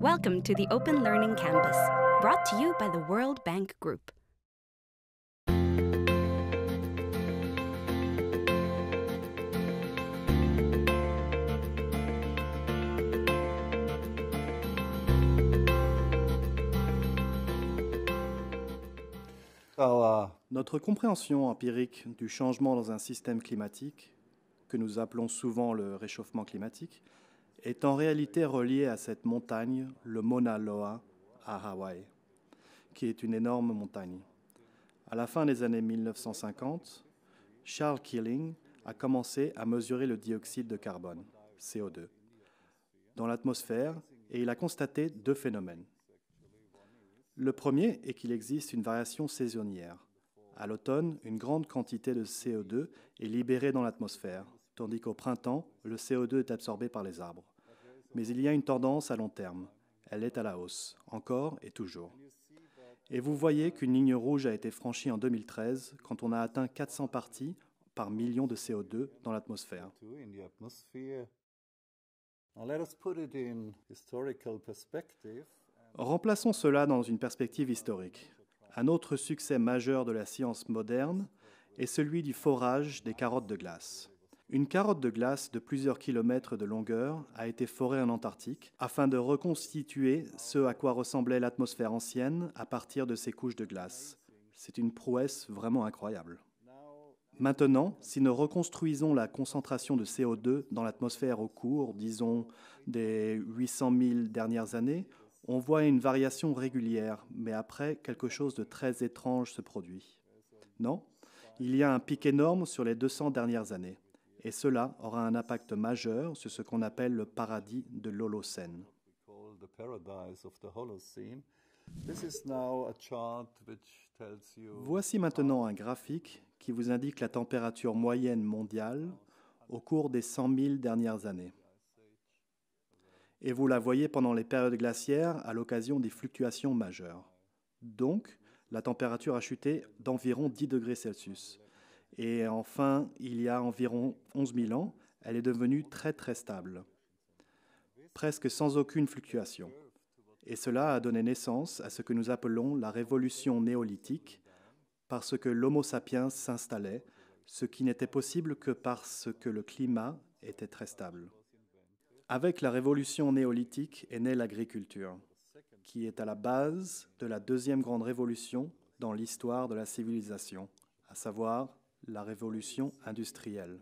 Welcome to the Open Learning Campus, brought to you by the World Bank Group. notre compréhension empirique du changement dans un système climatique, que nous appelons souvent le réchauffement climatique, est en réalité relié à cette montagne, le Mauna Loa, à Hawaï, qui est une énorme montagne. À la fin des années 1950, Charles Keeling a commencé à mesurer le dioxyde de carbone, CO2, dans l'atmosphère et il a constaté deux phénomènes. Le premier est qu'il existe une variation saisonnière. À l'automne, une grande quantité de CO2 est libérée dans l'atmosphère, tandis qu'au printemps, le CO2 est absorbé par les arbres mais il y a une tendance à long terme. Elle est à la hausse, encore et toujours. Et vous voyez qu'une ligne rouge a été franchie en 2013 quand on a atteint 400 parties par million de CO2 dans l'atmosphère. Remplaçons cela dans une perspective historique. Un autre succès majeur de la science moderne est celui du forage des carottes de glace. Une carotte de glace de plusieurs kilomètres de longueur a été forée en Antarctique afin de reconstituer ce à quoi ressemblait l'atmosphère ancienne à partir de ces couches de glace. C'est une prouesse vraiment incroyable. Maintenant, si nous reconstruisons la concentration de CO2 dans l'atmosphère au cours, disons, des 800 000 dernières années, on voit une variation régulière, mais après, quelque chose de très étrange se produit. Non Il y a un pic énorme sur les 200 dernières années et cela aura un impact majeur sur ce qu'on appelle le paradis de l'Holocène. Voici maintenant un graphique qui vous indique la température moyenne mondiale au cours des 100 000 dernières années. Et vous la voyez pendant les périodes glaciaires à l'occasion des fluctuations majeures. Donc, la température a chuté d'environ 10 degrés Celsius. Et enfin, il y a environ 11 000 ans, elle est devenue très très stable, presque sans aucune fluctuation. Et cela a donné naissance à ce que nous appelons la révolution néolithique, parce que l'Homo sapiens s'installait, ce qui n'était possible que parce que le climat était très stable. Avec la révolution néolithique est née l'agriculture, qui est à la base de la deuxième grande révolution dans l'histoire de la civilisation, à savoir la révolution industrielle.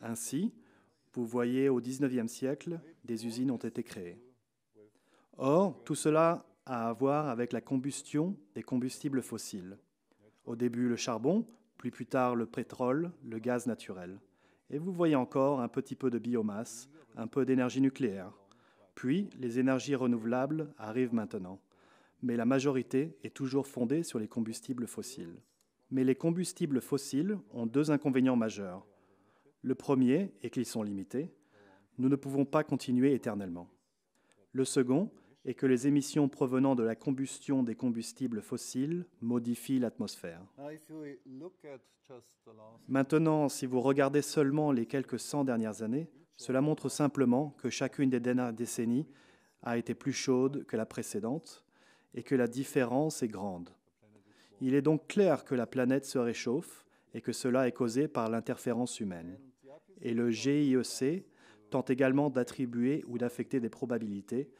Ainsi, vous voyez, au XIXe siècle, des usines ont été créées. Or, tout cela a à voir avec la combustion des combustibles fossiles. Au début, le charbon, puis plus tard, le pétrole, le gaz naturel. Et vous voyez encore un petit peu de biomasse, un peu d'énergie nucléaire. Puis, les énergies renouvelables arrivent maintenant. Mais la majorité est toujours fondée sur les combustibles fossiles. Mais les combustibles fossiles ont deux inconvénients majeurs. Le premier est qu'ils sont limités. Nous ne pouvons pas continuer éternellement. Le second est que les émissions provenant de la combustion des combustibles fossiles modifient l'atmosphère. Maintenant, si vous regardez seulement les quelques 100 dernières années, cela montre simplement que chacune des dernières décennies a été plus chaude que la précédente et que la différence est grande. Il est donc clair que la planète se réchauffe et que cela est causé par l'interférence humaine. Et le GIEC tente également d'attribuer ou d'affecter des probabilités,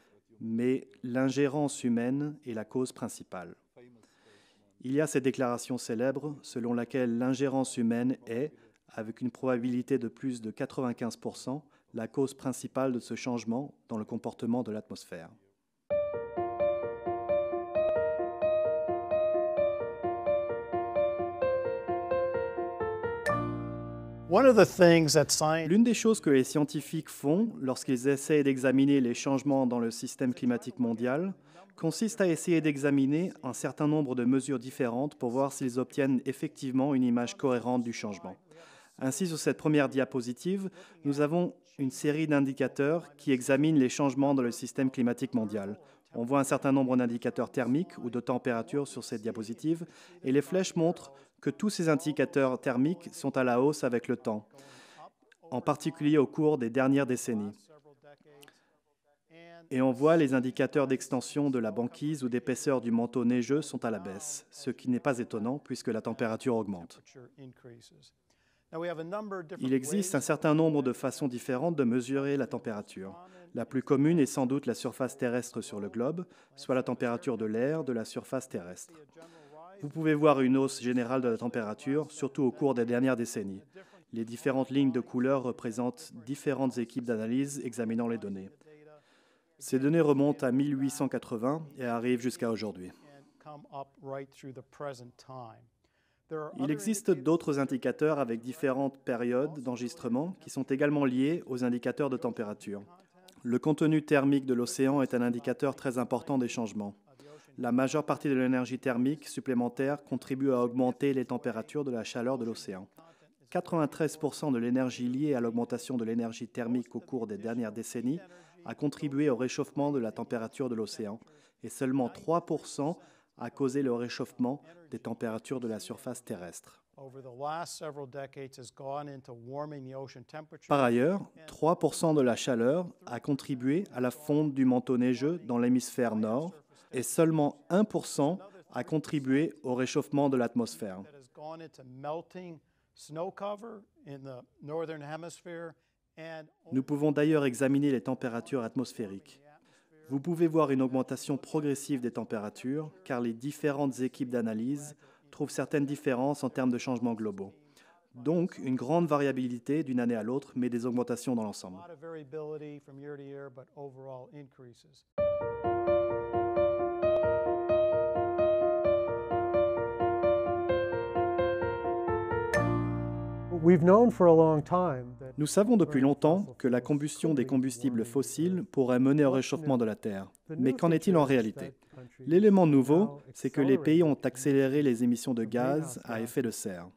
mais l'ingérence humaine est la cause principale. Il y a cette déclaration célèbre selon laquelle l'ingérence humaine est, avec une probabilité de plus de 95%, la cause principale de ce changement dans le comportement de l'atmosphère. L'une des choses que les scientifiques font lorsqu'ils essayent d'examiner les changements dans le système climatique mondial consiste à essayer d'examiner un certain nombre de mesures différentes pour voir s'ils obtiennent effectivement une image cohérente du changement. Ainsi, sur cette première diapositive, nous avons une série d'indicateurs qui examinent les changements dans le système climatique mondial. On voit un certain nombre d'indicateurs thermiques ou de température sur cette diapositive et les flèches montrent que tous ces indicateurs thermiques sont à la hausse avec le temps, en particulier au cours des dernières décennies. Et on voit les indicateurs d'extension de la banquise ou d'épaisseur du manteau neigeux sont à la baisse, ce qui n'est pas étonnant puisque la température augmente. Il existe un certain nombre de façons différentes de mesurer la température. La plus commune est sans doute la surface terrestre sur le globe, soit la température de l'air de la surface terrestre. Vous pouvez voir une hausse générale de la température, surtout au cours des dernières décennies. Les différentes lignes de couleur représentent différentes équipes d'analyse examinant les données. Ces données remontent à 1880 et arrivent jusqu'à aujourd'hui. Il existe d'autres indicateurs avec différentes périodes d'enregistrement qui sont également liés aux indicateurs de température. Le contenu thermique de l'océan est un indicateur très important des changements la majeure partie de l'énergie thermique supplémentaire contribue à augmenter les températures de la chaleur de l'océan. 93% de l'énergie liée à l'augmentation de l'énergie thermique au cours des dernières décennies a contribué au réchauffement de la température de l'océan et seulement 3% a causé le réchauffement des températures de la surface terrestre. Par ailleurs, 3% de la chaleur a contribué à la fonte du manteau neigeux dans l'hémisphère nord et seulement 1% a contribué au réchauffement de l'atmosphère. Nous pouvons d'ailleurs examiner les températures atmosphériques. Vous pouvez voir une augmentation progressive des températures car les différentes équipes d'analyse trouvent certaines différences en termes de changements globaux. Donc, une grande variabilité d'une année à l'autre, mais des augmentations dans l'ensemble. Nous savons depuis longtemps que la combustion des combustibles fossiles pourrait mener au réchauffement de la Terre. Mais qu'en est-il en réalité L'élément nouveau, c'est que les pays ont accéléré les émissions de gaz à effet de serre.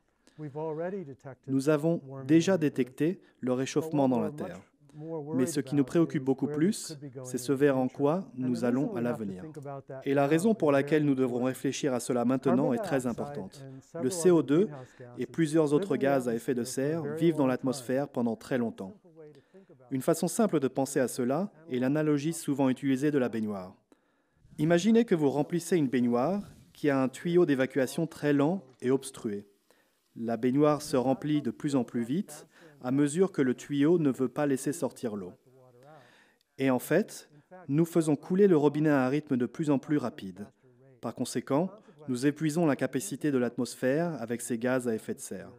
Nous avons déjà détecté le réchauffement dans la Terre. Mais ce qui nous préoccupe beaucoup plus, c'est ce vers en quoi nous allons à l'avenir. Et la raison pour laquelle nous devrons réfléchir à cela maintenant est très importante. Le CO2 et plusieurs autres gaz à effet de serre vivent dans l'atmosphère pendant très longtemps. Une façon simple de penser à cela est l'analogie souvent utilisée de la baignoire. Imaginez que vous remplissez une baignoire qui a un tuyau d'évacuation très lent et obstrué. La baignoire se remplit de plus en plus vite à mesure que le tuyau ne veut pas laisser sortir l'eau. Et en fait, nous faisons couler le robinet à un rythme de plus en plus rapide. Par conséquent, nous épuisons la capacité de l'atmosphère avec ces gaz à effet de serre.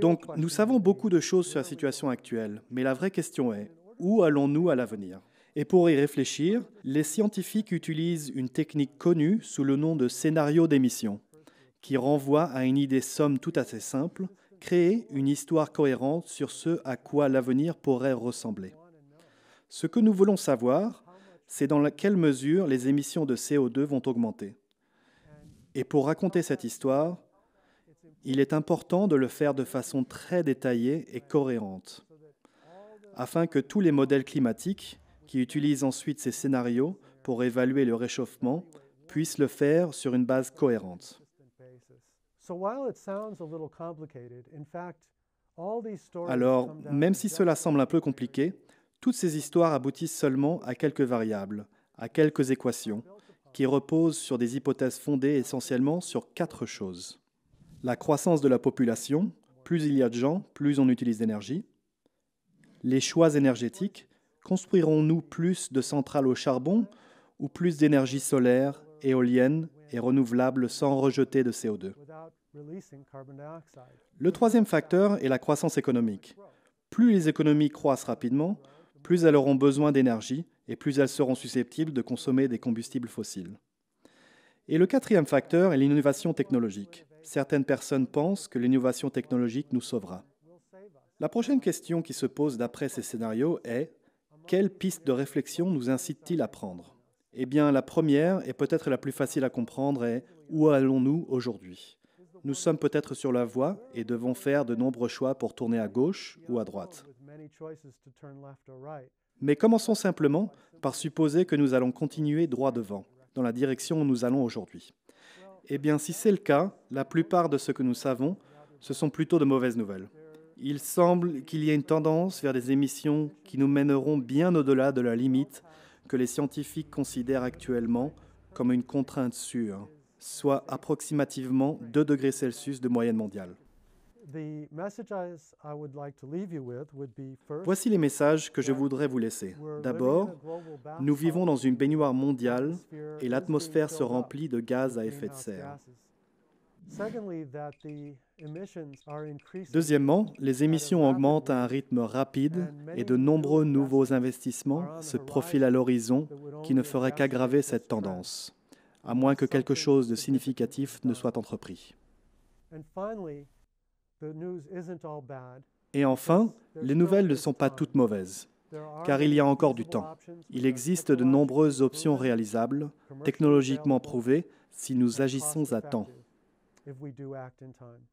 Donc, nous savons beaucoup de choses sur la situation actuelle, mais la vraie question est, où allons-nous à l'avenir et pour y réfléchir, les scientifiques utilisent une technique connue sous le nom de scénario d'émission, qui renvoie à une idée somme tout à fait simple, créer une histoire cohérente sur ce à quoi l'avenir pourrait ressembler. Ce que nous voulons savoir, c'est dans quelle mesure les émissions de CO2 vont augmenter. Et pour raconter cette histoire, il est important de le faire de façon très détaillée et cohérente, afin que tous les modèles climatiques qui utilisent ensuite ces scénarios pour évaluer le réchauffement, puissent le faire sur une base cohérente. Alors, même si cela semble un peu compliqué, toutes ces histoires aboutissent seulement à quelques variables, à quelques équations, qui reposent sur des hypothèses fondées essentiellement sur quatre choses. La croissance de la population, plus il y a de gens, plus on utilise d'énergie. Les choix énergétiques, Construirons-nous plus de centrales au charbon ou plus d'énergie solaire, éolienne et renouvelable sans rejeter de CO2 Le troisième facteur est la croissance économique. Plus les économies croissent rapidement, plus elles auront besoin d'énergie et plus elles seront susceptibles de consommer des combustibles fossiles. Et le quatrième facteur est l'innovation technologique. Certaines personnes pensent que l'innovation technologique nous sauvera. La prochaine question qui se pose d'après ces scénarios est quelle piste de réflexion nous incite-t-il à prendre Eh bien, la première, et peut-être la plus facile à comprendre, est où allons-nous aujourd'hui Nous sommes peut-être sur la voie et devons faire de nombreux choix pour tourner à gauche ou à droite. Mais commençons simplement par supposer que nous allons continuer droit devant, dans la direction où nous allons aujourd'hui. Eh bien, si c'est le cas, la plupart de ce que nous savons, ce sont plutôt de mauvaises nouvelles. Il semble qu'il y ait une tendance vers des émissions qui nous mèneront bien au-delà de la limite que les scientifiques considèrent actuellement comme une contrainte sûre, soit approximativement 2 degrés Celsius de moyenne mondiale. Voici les messages que je voudrais vous laisser. D'abord, nous vivons dans une baignoire mondiale et l'atmosphère se remplit de gaz à effet de serre. Deuxièmement, les émissions augmentent à un rythme rapide et de nombreux nouveaux investissements se profilent à l'horizon qui ne feraient qu'aggraver cette tendance, à moins que quelque chose de significatif ne soit entrepris. Et enfin, les nouvelles ne sont pas toutes mauvaises, car il y a encore du temps. Il existe de nombreuses options réalisables, technologiquement prouvées, si nous agissons à temps. if we do act in time.